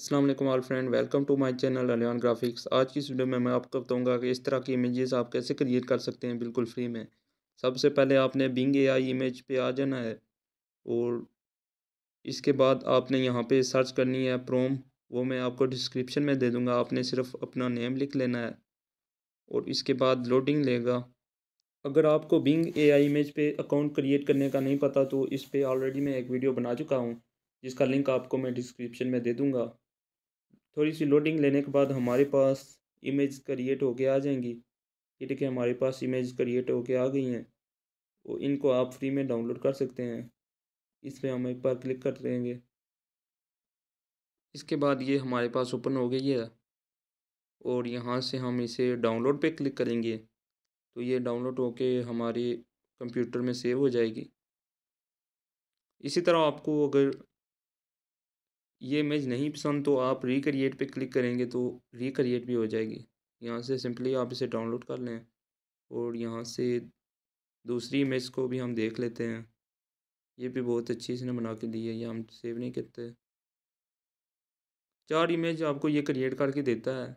Aslam all friend welcome to my channel Aliyan graphics आज की इस वीडियो में मैं आपको बताऊंगा कि इस तरह की इमेजेस आप कैसे क्रिएट कर सकते हैं बिल्कुल फ्री में सबसे पहले आपने बिंग आई इमेज पे आ जाना है और इसके बाद आपने यहाँ पे सर्च करनी है प्रोम वो मैं आपको डिस्क्रिप्शन में दे दूँगा आपने सिर्फ अपना नेम लिख लेना है और इसके बाद लोडिंग लेगा अगर आपको बिंग आई इमेज पर अकाउंट क्रिएट करने का नहीं पता तो इस पर ऑलरेडी मैं एक वीडियो बना चुका हूँ जिसका लिंक आपको मैं डिस्क्रिप्शन में दे दूँगा थोड़ी सी लोडिंग लेने के बाद हमारे पास इमेज क्रिएट होके आ जाएंगी ये देखिए हमारे पास इमेज क्रिएट होके आ गई हैं और इनको आप फ्री में डाउनलोड कर सकते हैं इस पर हम एक बार क्लिक कर देंगे इसके बाद ये हमारे पास ओपन हो गई है और यहाँ से हम इसे डाउनलोड पे क्लिक करेंगे तो ये डाउनलोड होके हमारे कंप्यूटर में सेव हो जाएगी इसी तरह आपको अगर ये इमेज नहीं पसंद तो आप रिक्रिएट पे क्लिक करेंगे तो रिक्रिएट भी हो जाएगी यहाँ से सिंपली आप इसे डाउनलोड कर लें और यहाँ से दूसरी इमेज को भी हम देख लेते हैं ये भी बहुत अच्छी इसने बना के दी है ये हम सेव नहीं करते चार इमेज आपको ये क्रिएट करके देता है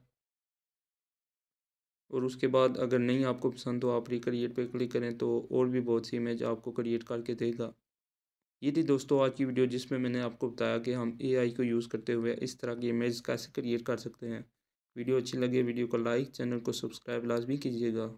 और उसके बाद अगर नहीं आपको पसंद तो आप रिक्रिएट पे क्लिक करें तो और भी बहुत सी इमेज आपको क्रिएट करके देगा ये थी दोस्तों आज की वीडियो जिसमें मैंने आपको बताया कि हम एआई को यूज़ करते हुए इस तरह की इमेज कैसे क्रिएट कर सकते हैं वीडियो अच्छी लगे वीडियो को लाइक चैनल को सब्सक्राइब लाजमी कीजिएगा